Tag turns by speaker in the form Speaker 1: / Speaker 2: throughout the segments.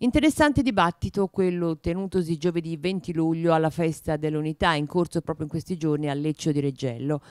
Speaker 1: Interessante dibattito quello tenutosi giovedì 20 luglio alla festa dell'unità in corso proprio in questi giorni a Leccio di Reggello.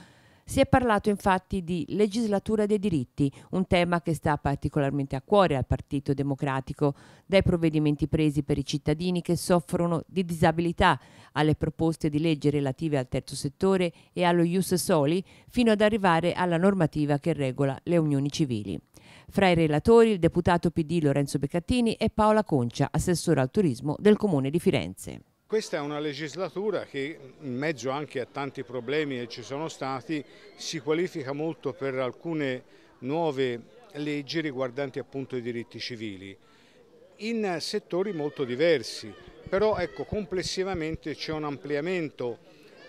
Speaker 1: Si è parlato infatti di legislatura dei diritti, un tema che sta particolarmente a cuore al Partito Democratico, dai provvedimenti presi per i cittadini che soffrono di disabilità, alle proposte di legge relative al terzo settore e allo Ius Soli, fino ad arrivare alla normativa che regola le unioni civili. Fra i relatori il deputato PD Lorenzo Beccattini e Paola Concia, assessore al turismo del Comune di Firenze.
Speaker 2: Questa è una legislatura che, in mezzo anche a tanti problemi che ci sono stati, si qualifica molto per alcune nuove leggi riguardanti appunto i diritti civili, in settori molto diversi, però ecco, complessivamente c'è un ampliamento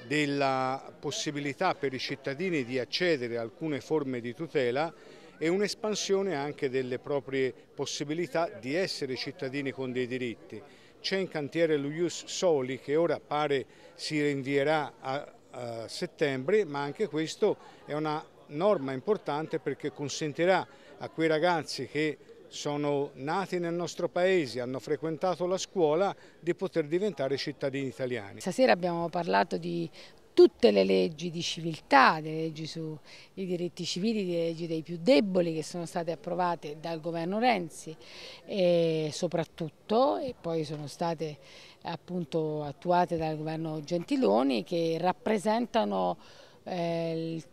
Speaker 2: della possibilità per i cittadini di accedere a alcune forme di tutela e un'espansione anche delle proprie possibilità di essere cittadini con dei diritti. C'è in cantiere lo Soli che ora pare si rinvierà a, a settembre, ma anche questo è una norma importante perché consentirà a quei ragazzi che sono nati nel nostro paese, hanno frequentato la scuola, di poter diventare cittadini italiani. Stasera
Speaker 3: abbiamo parlato di tutte le leggi di civiltà, le leggi sui diritti civili, le leggi dei più deboli che sono state approvate dal governo Renzi e soprattutto e poi sono state appunto attuate dal governo Gentiloni che rappresentano eh, il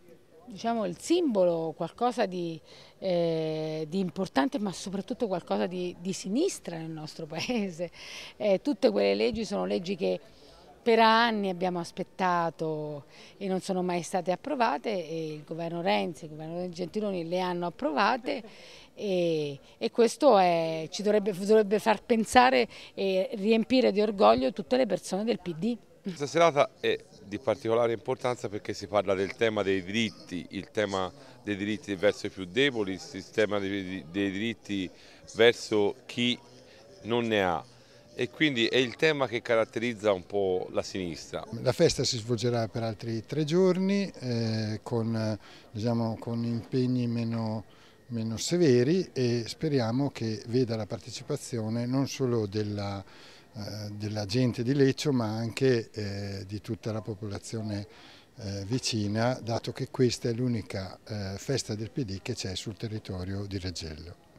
Speaker 3: diciamo, il simbolo, qualcosa di, eh, di, importante ma soprattutto qualcosa di, di sinistra nel nostro paese. Eh, tutte quelle leggi sono leggi che per anni abbiamo aspettato e non sono mai state approvate e il governo Renzi, il governo Gentiloni le hanno approvate e, e questo è, ci dovrebbe, dovrebbe far pensare e riempire di orgoglio tutte le persone del PD.
Speaker 4: Questa serata è di particolare importanza perché si parla del tema dei diritti, il tema dei diritti verso i più deboli, il tema dei, dei diritti verso chi non ne ha e quindi è il tema che caratterizza un po' la sinistra. La
Speaker 5: festa si svolgerà per altri tre giorni eh, con, diciamo, con, impegni meno, meno severi e speriamo che veda la partecipazione non solo della, eh, della gente di Leccio ma anche eh, di tutta la popolazione eh, vicina dato che questa è l'unica eh, festa del PD che c'è sul territorio di Reggello.